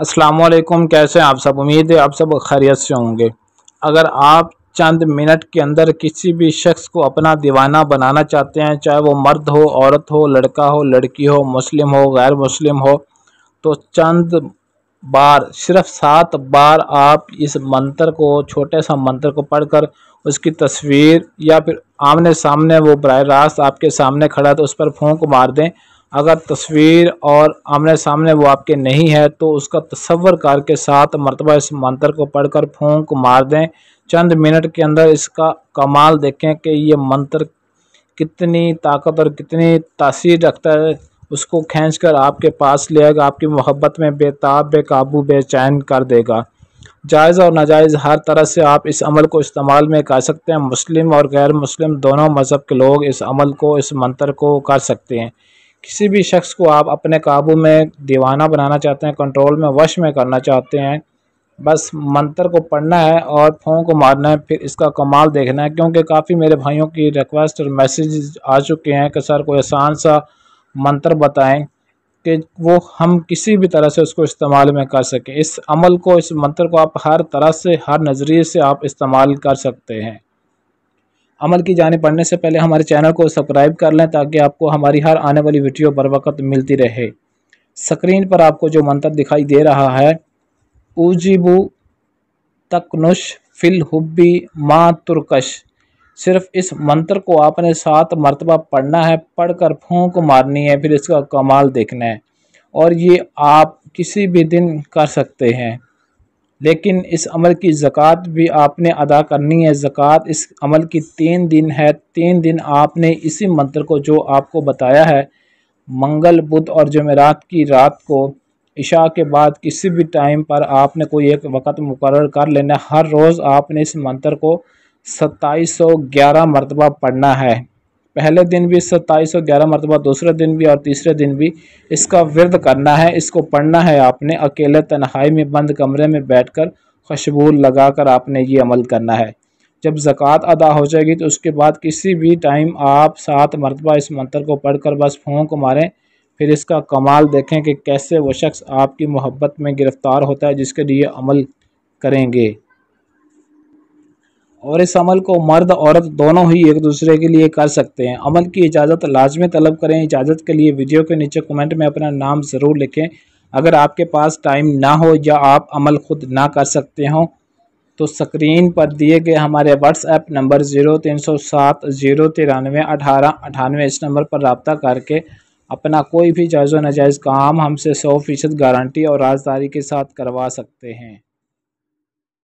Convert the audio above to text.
असलकुम कैसे आप सब उम्मीद है आप सब खैरियत से होंगे अगर आप चंद मिनट के अंदर किसी भी शख्स को अपना दीवाना बनाना चाहते हैं चाहे वो मर्द हो औरत हो लड़का हो लड़की हो मुस्लिम हो गैर मुस्लिम हो तो चंद बार सिर्फ सात बार आप इस मंत्र को छोटे सा मंत्र को पढ़कर उसकी तस्वीर या फिर आमने सामने वो बर रास्त आपके सामने खड़ा तो उस पर फूंक मार दें अगर तस्वीर और आमने सामने वो आपके नहीं है तो उसका तस्वर करके साथ मरतबा इस मंत्र को पढ़कर फूंक मार दें चंद मिनट के अंदर इसका कमाल देखें कि ये मंत्र कितनी ताकत और कितनी तासीर रखता है उसको खींच कर आपके पास ले आएगा आपकी मोहब्बत में बेताब बेकाबू बेचैन कर देगा जायज़ और नाजायज़ हर तरह से आप इस अमल को इस्तेमाल में कर सकते हैं मुस्लिम और गैर मुस्लिम दोनों मज़हब के लोग इस अमल को इस मंत्र को कर सकते हैं किसी भी शख्स को आप अपने काबू में दीवाना बनाना चाहते हैं कंट्रोल में वश में करना चाहते हैं बस मंत्र को पढ़ना है और फोन को मारना है फिर इसका कमाल देखना है क्योंकि काफ़ी मेरे भाइयों की रिक्वेस्ट और मैसेज आ चुके हैं कि सर कोई आसान सा मंत्र बताएं कि वो हम किसी भी तरह से उसको इस्तेमाल में कर सकें इस अमल को इस मंत्र को आप हर तरह से हर नज़रिए से आप इस्तेमाल कर सकते हैं अमल की जाने पढ़ने से पहले हमारे चैनल को सब्सक्राइब कर लें ताकि आपको हमारी हर आने वाली वीडियो बर वक्त मिलती रहे स्क्रीन पर आपको जो मंत्र दिखाई दे रहा है उजीबू तकनुश फिल हुबी माँ तुर्कश सिर्फ इस मंत्र को आपने सात मरतबा पढ़ना है पढ़कर फूंक मारनी है फिर इसका कमाल देखना है और ये आप किसी भी दिन कर सकते हैं लेकिन इस अमल की ज़क़़त भी आपने अदा करनी है ज़क़़त इस अमल की तीन दिन है तीन दिन आपने इसी मंत्र को जो आपको बताया है मंगल बुध और जमेरात की रात को इशा के बाद किसी भी टाइम पर आपने कोई एक वक़्त मुकर कर लेना हर रोज़ आपने इस मंत्र को सत्ताईस सौ ग्यारह मरतबा पढ़ना है पहले दिन भी सत्ताईस सौ ग्यारह मरतबा दूसरे दिन भी और तीसरे दिन भी इसका विरद करना है इसको पढ़ना है आपने अकेले तन्हाई में बंद कमरे में बैठ कर खुशबू लगा कर आपने ये अमल करना है जब जक़ात अदा हो जाएगी तो उसके बाद किसी भी टाइम आप सात मरतबा इस मंत्र को पढ़ कर बस फूंक मारें फिर इसका कमाल देखें कि कैसे वो शख्स आपकी मोहब्बत में गिरफ़्तार होता है जिसके लिए अमल करेंगे और इस अमल को मर्द औरत दोनों ही एक दूसरे के लिए कर सकते हैं अमल की इजाज़त लाजमी तलब करें इजाज़त के लिए वीडियो के नीचे कमेंट में अपना नाम ज़रूर लिखें अगर आपके पास टाइम ना हो या आप अमल ख़ुद ना कर सकते हो तो स्क्रीन पर दिए गए हमारे व्हाट्सएप नंबर ज़ीरो तीन सौ सात ज़ीरो तिरानवे अठारह अठानवे इस नंबर पर रबता करके अपना कोई भी जायज़ नाजायज़ काम हमसे सौ फ़ीसद गारंटी और राजदारी के साथ करवा सकते हैं